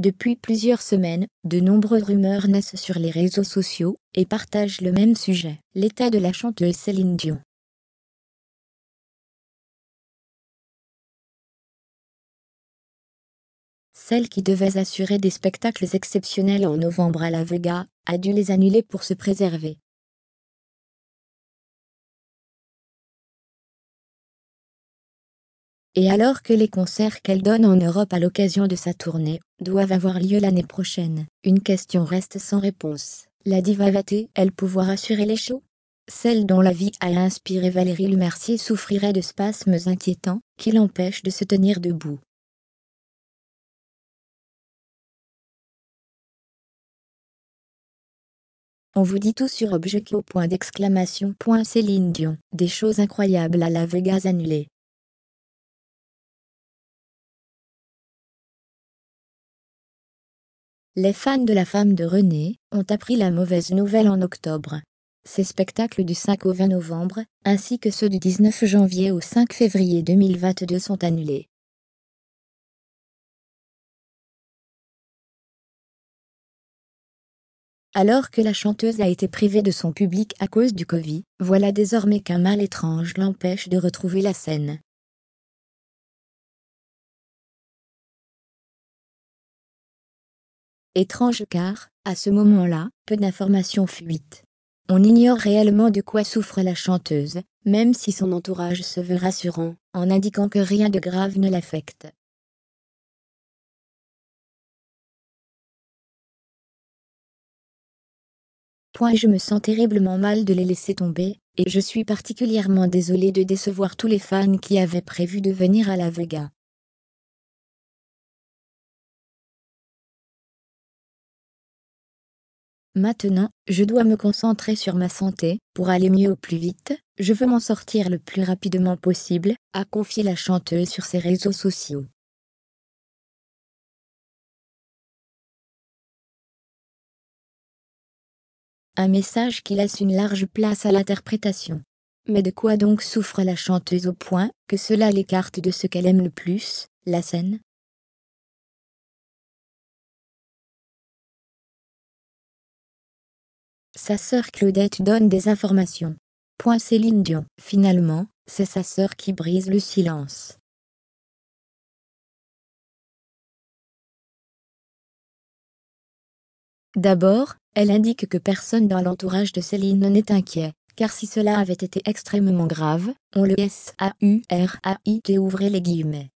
Depuis plusieurs semaines, de nombreuses rumeurs naissent sur les réseaux sociaux et partagent le même sujet, l'état de la chanteuse Céline Dion. Celle qui devait assurer des spectacles exceptionnels en novembre à la Vega a dû les annuler pour se préserver. et alors que les concerts qu'elle donne en Europe à l'occasion de sa tournée doivent avoir lieu l'année prochaine, une question reste sans réponse. La diva va-t-elle pouvoir assurer les shows Celle dont la vie a inspiré Valérie Lemercier souffrirait de spasmes inquiétants qui l'empêchent de se tenir debout. On vous dit tout sur objet au point d'exclamation. Céline Dion, des choses incroyables à la Vegas annulée. les fans de la femme de René ont appris la mauvaise nouvelle en octobre. Ces spectacles du 5 au 20 novembre, ainsi que ceux du 19 janvier au 5 février 2022 sont annulés. Alors que la chanteuse a été privée de son public à cause du Covid, voilà désormais qu'un mal étrange l'empêche de retrouver la scène. Étrange car, à ce moment-là, peu d'informations fuitent. On ignore réellement de quoi souffre la chanteuse, même si son entourage se veut rassurant, en indiquant que rien de grave ne l'affecte. Point je me sens terriblement mal de les laisser tomber, et je suis particulièrement désolée de décevoir tous les fans qui avaient prévu de venir à la Vega. Maintenant, je dois me concentrer sur ma santé, pour aller mieux au plus vite, je veux m'en sortir le plus rapidement possible, a confié la chanteuse sur ses réseaux sociaux. Un message qui laisse une large place à l'interprétation. Mais de quoi donc souffre la chanteuse au point que cela l'écarte de ce qu'elle aime le plus, la scène Sa sœur Claudette donne des informations. Point Céline Dion. Finalement, c'est sa sœur qui brise le silence. D'abord, elle indique que personne dans l'entourage de Céline n'est inquiet, car si cela avait été extrêmement grave, on le s a u r a i t ouvrait les guillemets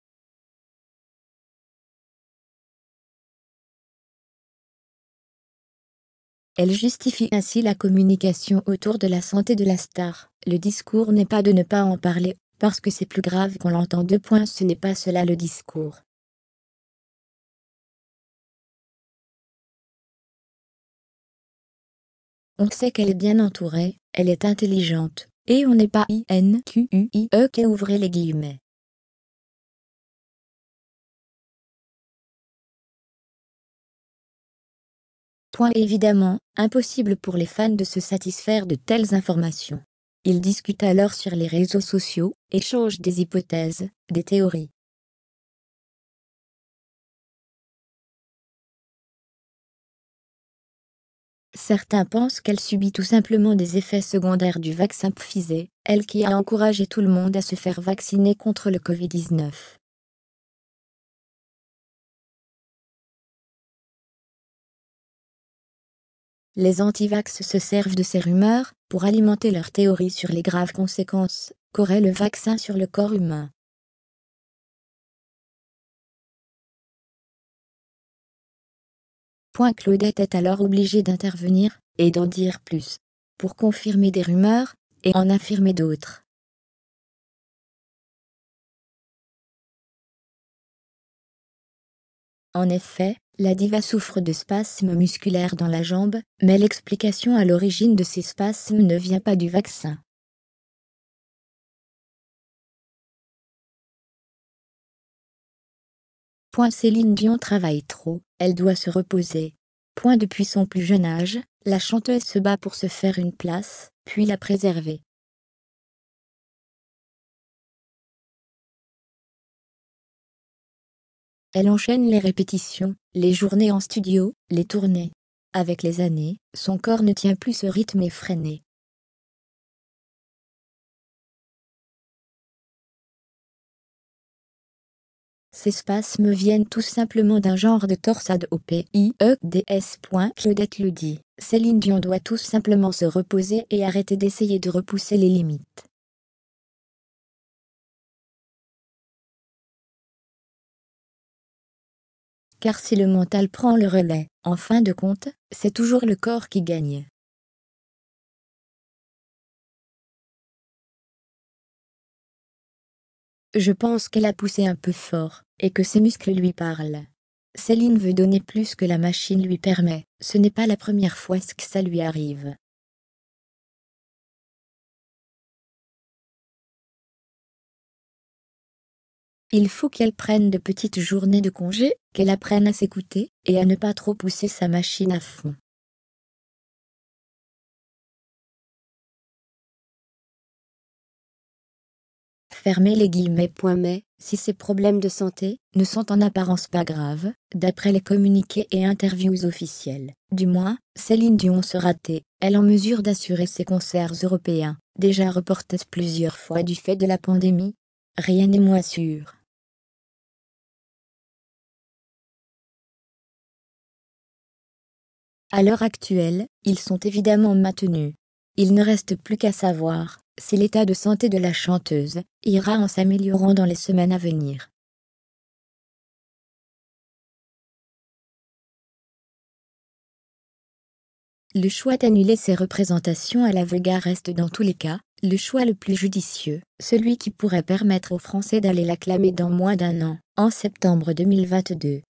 Elle justifie ainsi la communication autour de la santé de la star. Le discours n'est pas de ne pas en parler, parce que c'est plus grave qu'on l'entend. points, Ce n'est pas cela le discours. On sait qu'elle est bien entourée, elle est intelligente, et on n'est pas INQUIE e ouvrez les guillemets. Point évidemment, impossible pour les fans de se satisfaire de telles informations. Ils discutent alors sur les réseaux sociaux, échangent des hypothèses, des théories. Certains pensent qu'elle subit tout simplement des effets secondaires du vaccin Pfizer, elle qui a encouragé tout le monde à se faire vacciner contre le Covid-19. Les antivax se servent de ces rumeurs pour alimenter leurs théories sur les graves conséquences qu'aurait le vaccin sur le corps humain. Point Claudette est alors obligée d'intervenir et d'en dire plus pour confirmer des rumeurs et en affirmer d'autres. En effet, la diva souffre de spasmes musculaires dans la jambe, mais l'explication à l'origine de ces spasmes ne vient pas du vaccin. Point Céline Dion travaille trop, elle doit se reposer. Point depuis son plus jeune âge, la chanteuse se bat pour se faire une place, puis la préserver. Elle enchaîne les répétitions, les journées en studio, les tournées. Avec les années, son corps ne tient plus ce rythme effréné. Ces spasmes viennent tout simplement d'un genre de torsade au PIEDS. Claudette le dit, Céline Dion doit tout simplement se reposer et arrêter d'essayer de repousser les limites. car si le mental prend le relais, en fin de compte, c'est toujours le corps qui gagne. Je pense qu'elle a poussé un peu fort, et que ses muscles lui parlent. Céline veut donner plus que la machine lui permet, ce n'est pas la première fois que ça lui arrive. Il faut qu'elle prenne de petites journées de congé, qu'elle apprenne à s'écouter et à ne pas trop pousser sa machine à fond. Fermez les guillemets. Point mais, si ses problèmes de santé ne sont en apparence pas graves, d'après les communiqués et interviews officielles, du moins, Céline Dion se ratée, elle en mesure d'assurer ses concerts européens, déjà reportés plusieurs fois du fait de la pandémie. Rien n'est moins sûr. À l'heure actuelle, ils sont évidemment maintenus. Il ne reste plus qu'à savoir si l'état de santé de la chanteuse ira en s'améliorant dans les semaines à venir. Le choix d'annuler ses représentations à la Vega reste dans tous les cas le choix le plus judicieux, celui qui pourrait permettre aux Français d'aller l'acclamer dans moins d'un an, en septembre 2022.